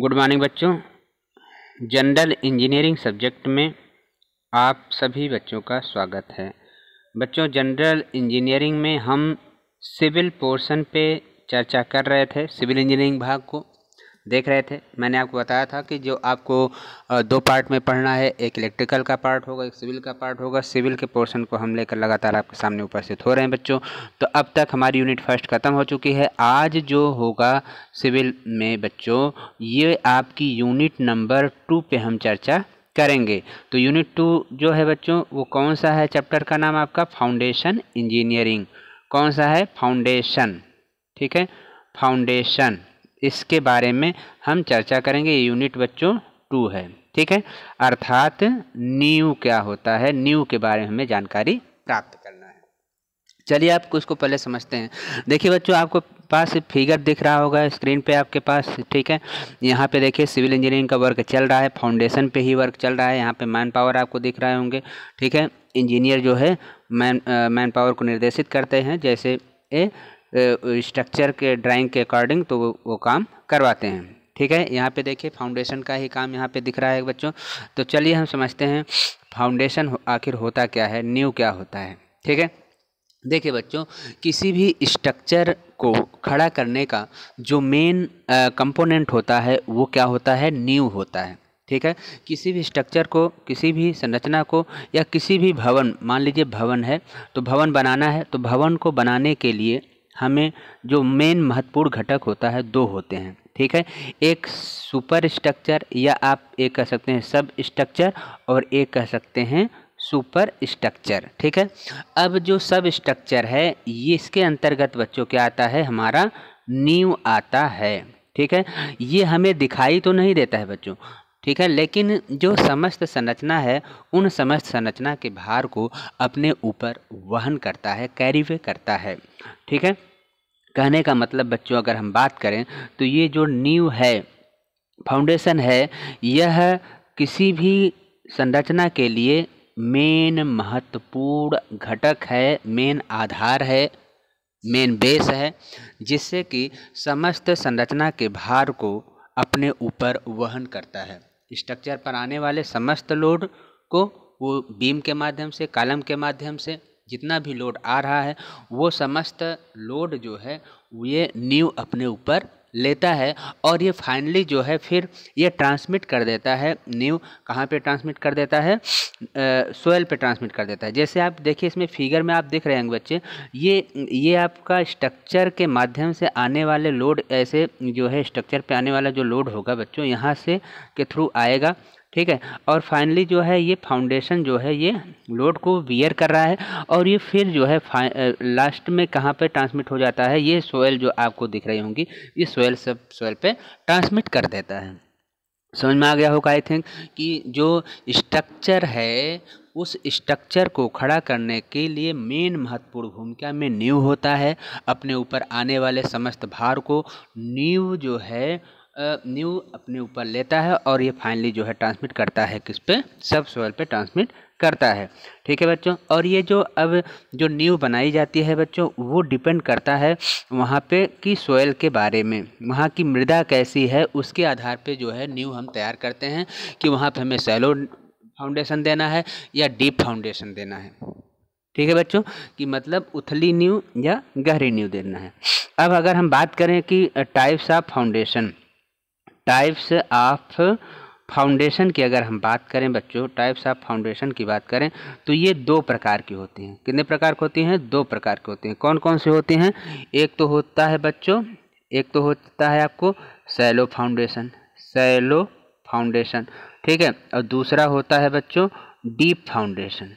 good morning बच्चों general engineering subject में आप सभी बच्चों का स्वागत है बच्चों जनरल इंजीनियरिंग में हम सिविल पोर्शन पे चर्चा कर रहे थे सिविल इंजीनियरिंग भाग को देख रहे थे मैंने आपको बताया था कि जो आपको दो पार्ट में पढ़ना है एक इलेक्ट्रिकल का पार्ट होगा एक सिविल का पार्ट होगा सिविल के पोर्शन को हम लेकर लगातार आपके सामने उपस्थित हो रहे हैं बच्चों तो अब तक हमारी यूनिट फर्स्ट ख़त्म हो चुकी है आज जो होगा सिविल में बच्चों ये आपकी यूनिट नंबर टू पर हम चर्चा करेंगे तो यूनिट टू जो है बच्चों वो कौन सा है चैप्टर का नाम आपका फाउंडेशन इंजीनियरिंग कौन सा है फाउंडेशन ठीक है फाउंडेशन इसके बारे में हम चर्चा करेंगे ये यूनिट बच्चों टू है ठीक है अर्थात न्यू क्या होता है न्यू के बारे में हमें जानकारी प्राप्त करना है चलिए आप उसको पहले समझते हैं देखिए बच्चों आपको पास फिगर दिख रहा होगा स्क्रीन पे आपके पास ठीक है यहाँ पे देखिए सिविल इंजीनियरिंग का वर्क चल रहा है फाउंडेशन पे ही वर्क चल रहा है यहाँ पे मैन पावर आपको दिख रहे होंगे ठीक है इंजीनियर जो है मैन मैन पावर को निर्देशित करते हैं जैसे ए स्ट्रक्चर के ड्राइंग के अकॉर्डिंग तो वो, वो काम करवाते हैं ठीक है यहाँ पे देखिए फाउंडेशन का ही काम यहाँ पे दिख रहा है बच्चों तो चलिए हम समझते हैं फाउंडेशन आखिर होता क्या है न्यू क्या होता है ठीक है देखिए बच्चों किसी भी स्ट्रक्चर को खड़ा करने का जो मेन कंपोनेंट होता है वो क्या होता है न्यू होता है ठीक है किसी भी स्ट्रक्चर को किसी भी संरचना को या किसी भी भवन मान लीजिए भवन है तो भवन बनाना है तो भवन को बनाने के लिए हमें जो मेन महत्वपूर्ण घटक होता है दो होते हैं ठीक है एक सुपर स्ट्रक्चर या आप एक कह सकते हैं सब स्ट्रक्चर और एक कह सकते हैं सुपर स्ट्रक्चर ठीक है अब जो सब स्ट्रक्चर है ये इसके अंतर्गत बच्चों क्या आता है हमारा न्यू आता है ठीक है ये हमें दिखाई तो नहीं देता है बच्चों ठीक है लेकिन जो समस्त संरचना है उन समस्त संरचना के भार को अपने ऊपर वहन करता है कैरी वे करता है ठीक है कहने का मतलब बच्चों अगर हम बात करें तो ये जो न्यू है फाउंडेशन है यह किसी भी संरचना के लिए मेन महत्वपूर्ण घटक है मेन आधार है मेन बेस है जिससे कि समस्त संरचना के भार को अपने ऊपर वहन करता है स्ट्रक्चर पर आने वाले समस्त लोड को वो बीम के माध्यम से कालम के माध्यम से जितना भी लोड आ रहा है वो समस्त लोड जो है ये न्यू अपने ऊपर लेता है और ये फाइनली जो है फिर ये ट्रांसमिट कर देता है न्यू कहाँ पे ट्रांसमिट कर देता है सोयल पे ट्रांसमिट कर देता है जैसे आप देखिए इसमें फिगर में आप देख रहे होंगे बच्चे ये ये आपका स्ट्रक्चर के माध्यम से आने वाले लोड ऐसे जो है स्ट्रक्चर पे आने वाला जो लोड होगा बच्चों यहाँ से के थ्रू आएगा ठीक है और फाइनली जो है ये फाउंडेशन जो है ये लोड को वियर कर रहा है और ये फिर जो है लास्ट में कहाँ पे ट्रांसमिट हो जाता है ये सोयल जो आपको दिख रही होंगी ये सोयल सब सोयल पे ट्रांसमिट कर देता है समझ में आ गया होगा आई थिंक कि जो स्ट्रक्चर है उस स्ट्रक्चर को खड़ा करने के लिए मेन महत्वपूर्ण भूमिका में नींव होता है अपने ऊपर आने वाले समस्त भार को नींव जो है न्यू अपने ऊपर लेता है और ये फाइनली जो है ट्रांसमिट करता है किस पे सब सोयल पे ट्रांसमिट करता है ठीक है बच्चों और ये जो अब जो न्यू बनाई जाती है बच्चों वो डिपेंड करता है वहाँ पे कि सोयल के बारे में वहाँ की मृदा कैसी है उसके आधार पे जो है न्यू हम तैयार करते हैं कि वहाँ पर हमें सैलो फाउंडेशन देना है या डीप फाउंडेशन देना है ठीक है बच्चों कि मतलब उथली न्यू या गहरी न्यू देना है अब अगर हम बात करें कि types of foundation types of foundation की अगर हम बात करें बच्चों टाइप्स ऑफ फाउंडेशन की बात करें तो ये दो प्रकार की होती हैं कितने प्रकार की होती हैं दो प्रकार की होती हैं कौन कौन से होते हैं एक तो होता है बच्चों एक तो होता है आपको सैलो फाउंडेशन सैलो फाउंडेशन ठीक है और दूसरा होता है बच्चों डीप फाउंडेशन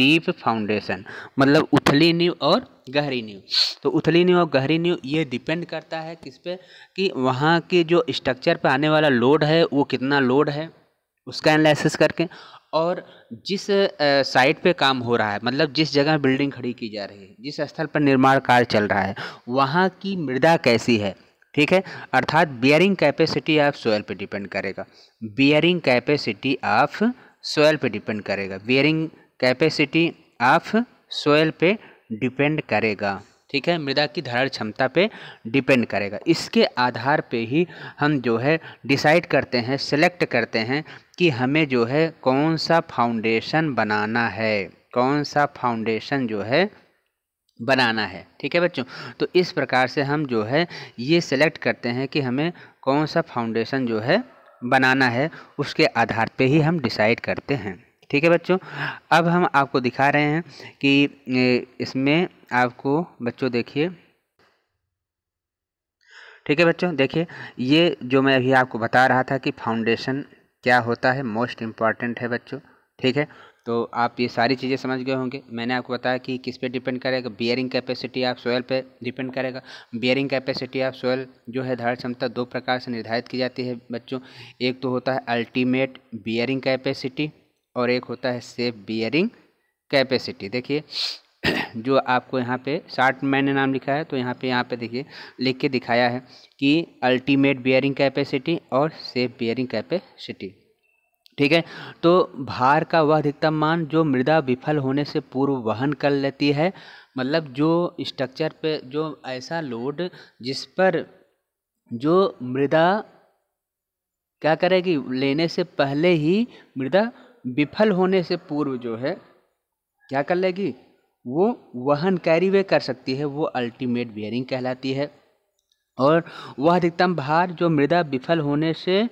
डीप फाउंडेशन मतलब उथली नींव और गहरी नींव तो उथली नींव और गहरी नींव ये डिपेंड करता है किस पे कि वहाँ के जो स्ट्रक्चर पे आने वाला लोड है वो कितना लोड है उसका एनालिसिस करके और जिस साइट पे काम हो रहा है मतलब जिस जगह बिल्डिंग खड़ी की जा रही है जिस स्थल पर निर्माण कार्य चल रहा है वहाँ की मृदा कैसी है ठीक है अर्थात बियरिंग कैपेसिटी ऑफ सोयल पे डिपेंड करेगा बियरिंग कैपेसिटी ऑफ सोयल पे डिपेंड करेगा बियरिंग कैपेसिटी ऑफ सोयल पे डिपेंड करेगा ठीक है मृदा की धारण क्षमता पे डिपेंड करेगा इसके आधार पे ही हम जो है डिसाइड करते हैं सेलेक्ट करते हैं कि हमें जो है कौन सा फाउंडेशन बनाना है कौन सा फाउंडेशन जो है बनाना है ठीक है बच्चों तो इस प्रकार से हम जो है ये सिलेक्ट करते हैं कि हमें कौन सा फाउंडेशन जो है बनाना है उसके आधार पे ही हम डिसाइड करते हैं ठीक है बच्चों अब हम आपको दिखा रहे हैं कि इसमें आपको बच्चों देखिए ठीक है बच्चों देखिए ये जो मैं अभी आपको बता रहा था कि फाउंडेशन क्या होता है मोस्ट इम्पॉर्टेंट है बच्चों ठीक है तो आप ये सारी चीज़ें समझ गए होंगे मैंने आपको बताया कि किस पे डिपेंड करेगा बियरिंग कैपेसिटी आप सोयल पे डिपेंड करेगा बियरिंग कैपेसिटी आप सोयल जो है धारण क्षमता दो प्रकार से निर्धारित की जाती है बच्चों एक तो होता है अल्टीमेट बियरिंग कैपेसिटी और एक होता है सेफ बियरिंग कैपेसिटी देखिए जो आपको यहाँ पे शार्ट मैंने नाम लिखा है तो यहाँ पे यहाँ पे देखिए लिख के दिखाया है कि अल्टीमेट बियरिंग कैपेसिटी और सेफ बियरिंग कैपेसिटी ठीक है तो भार का वह अधिकतम मान जो मृदा विफल होने से पूर्व वहन कर लेती है मतलब जो स्ट्रक्चर पे जो ऐसा लोड जिस पर जो मृदा क्या करेगी लेने से पहले ही मृदा विफल होने से पूर्व जो है क्या कर लेगी वो वहन कैरी वे कर सकती है वो अल्टीमेट बियरिंग कहलाती है और वह अधिकतम भार जो मृदा विफल होने से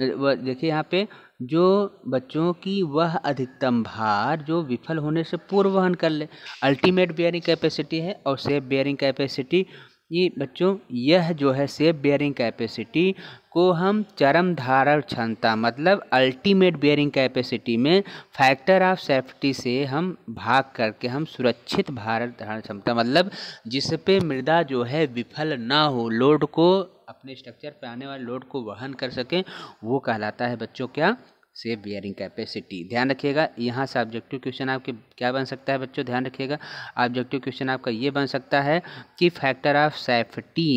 देखिए यहाँ पे जो बच्चों की वह अधिकतम भार जो विफल होने से पूर्व वहन कर ले अल्टीमेट बियरिंग कैपेसिटी है और सेफ बियरिंग कैपेसिटी ये बच्चों यह जो है सेफ बियरिंग कैपेसिटी को हम चरम धारण क्षमता मतलब अल्टीमेट बेयरिंग कैपेसिटी में फैक्टर ऑफ सेफ्टी से हम भाग करके हम सुरक्षित भारत धारण क्षमता मतलब जिस पे मृदा जो है विफल ना हो लोड को अपने स्ट्रक्चर पे आने वाले लोड को वहन कर सकें वो कहलाता है बच्चों क्या सेफ बियरिंग कैपेसिटी ध्यान रखिएगा यहाँ से ऑब्जेक्टिव क्वेश्चन आपके क्या बन सकता है बच्चों ध्यान रखिएगा ऑब्जेक्टिव क्वेश्चन आपका ये बन सकता है कि फैक्टर ऑफ सेफ्टी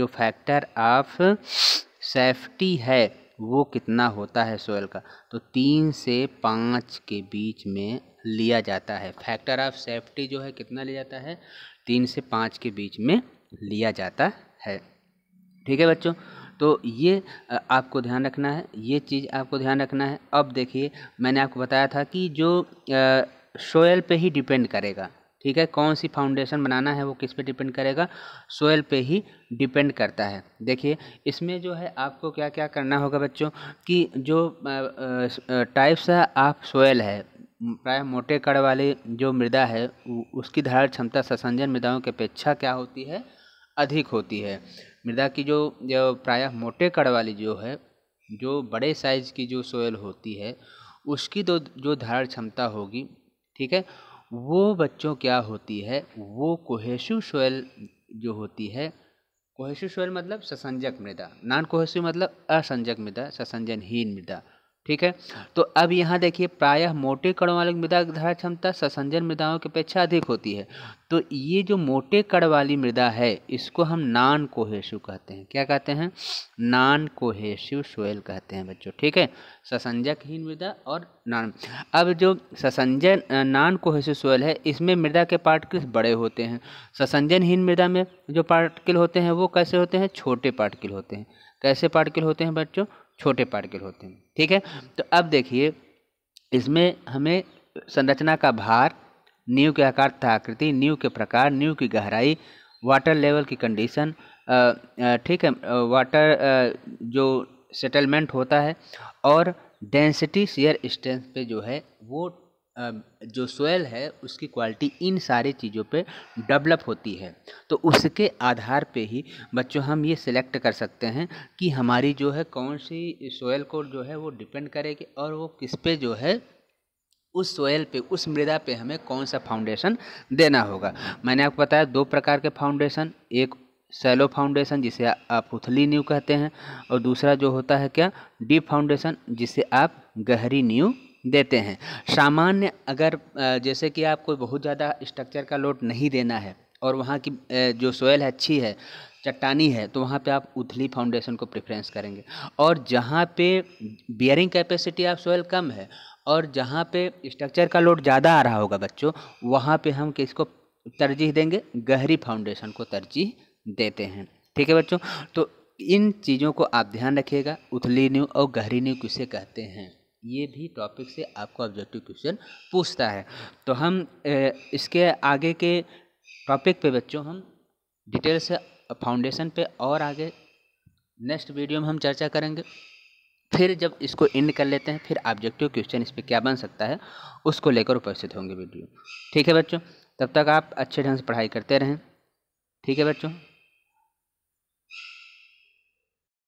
जो फैक्टर ऑफ सेफ्टी है वो कितना होता है सोयल का तो तीन से पाँच के बीच में लिया जाता है फैक्टर ऑफ सेफ्टी जो है कितना लिया जाता है तीन से पाँच के बीच में लिया जाता है ठीक है बच्चों तो ये आपको ध्यान रखना है ये चीज़ आपको ध्यान रखना है अब देखिए मैंने आपको बताया था कि जो सोयल पे ही डिपेंड करेगा ठीक है कौन सी फाउंडेशन बनाना है वो किस पे डिपेंड करेगा सोयल पे ही डिपेंड करता है देखिए इसमें जो है आपको क्या क्या करना होगा बच्चों कि जो टाइप्स ऑफ सोयल है प्राय मोटे कड़ वाली जो मृदा है उसकी धारण क्षमता ससंजन मृदाओं की अपेक्षा क्या होती है अधिक होती है मृदा की जो, जो प्रायः मोटे कड़ वाली जो है जो बड़े साइज की जो सोयल होती है उसकी तो जो धारण क्षमता होगी ठीक है वो बच्चों क्या होती है वो कोहेशु शोयल जो होती है कोहेशु शोयल मतलब ससंजक मृदा नान कोहेशु मतलब असंजक मृदा ससंजनहीन मृदा ठीक है तो अब यहाँ देखिए प्रायः मोटे कड़ वाली मृदा धारा क्षमता ससंजन मृदाओं की अपेक्षा अधिक होती है तो ये जो मोटे कड़ वाली मृदा है इसको हम नान कोहेशु कहते हैं क्या कहते हैं नान कोहेसिव सोयल कहते हैं बच्चों ठीक है ससंजकहीन मृदा और नान अब जो ससंजन नान कोहेसिव सोयल है इसमें मृदा के पार्टिकल्स बड़े होते हैं ससंजनहीन मृदा में जो पार्टिकल होते हैं वो कैसे होते हैं छोटे पार्टिकल होते हैं कैसे पार्टिकल होते हैं बच्चों छोटे पार्टिकल होते हैं ठीक है तो अब देखिए इसमें हमें संरचना का भार न्यू के आकार तथा आकृति न्यू के प्रकार न्यू की गहराई वाटर लेवल की कंडीशन ठीक है वाटर जो सेटलमेंट होता है और डेंसिटी शेयर स्ट्रेंथ पे जो है वो जो सोयल है उसकी क्वालिटी इन सारी चीज़ों पे डेवलप होती है तो उसके आधार पे ही बच्चों हम ये सिलेक्ट कर सकते हैं कि हमारी जो है कौन सी सोयल को जो है वो डिपेंड करेगी और वो किस पे जो है उस सोयल पे उस मृदा पे हमें कौन सा फाउंडेशन देना होगा मैंने आपको बताया दो प्रकार के फाउंडेशन एक सेलो फाउंडेशन जिसे आप उथली न्यू कहते हैं और दूसरा जो होता है क्या डीप फाउंडेशन जिसे आप गहरी न्यू देते हैं सामान्य अगर जैसे कि आपको बहुत ज़्यादा स्ट्रक्चर का लोड नहीं देना है और वहाँ की जो सोयल है अच्छी है चट्टानी है तो वहाँ पे आप उथली फाउंडेशन को प्रेफरेंस करेंगे और जहाँ पे बियरिंग कैपेसिटी ऑफ सोयल कम है और जहाँ पे स्ट्रक्चर का लोड ज़्यादा आ रहा होगा बच्चों वहाँ पे हम किसको तरजीह देंगे गहरी फाउंडेशन को तरजीह देते हैं ठीक है बच्चों तो इन चीज़ों को आप ध्यान रखिएगा उथली न्यू और गहरी न्यू किसे कहते हैं ये भी टॉपिक से आपको ऑब्जेक्टिव क्वेश्चन पूछता है तो हम इसके आगे के टॉपिक पे बच्चों हम डिटेल से फाउंडेशन पे और आगे नेक्स्ट वीडियो में हम चर्चा करेंगे फिर जब इसको एंड कर लेते हैं फिर ऑब्जेक्टिव क्वेश्चन इस पर क्या बन सकता है उसको लेकर उपस्थित होंगे वीडियो ठीक है बच्चों तब तक आप अच्छे ढंग से पढ़ाई करते रहें ठीक है बच्चों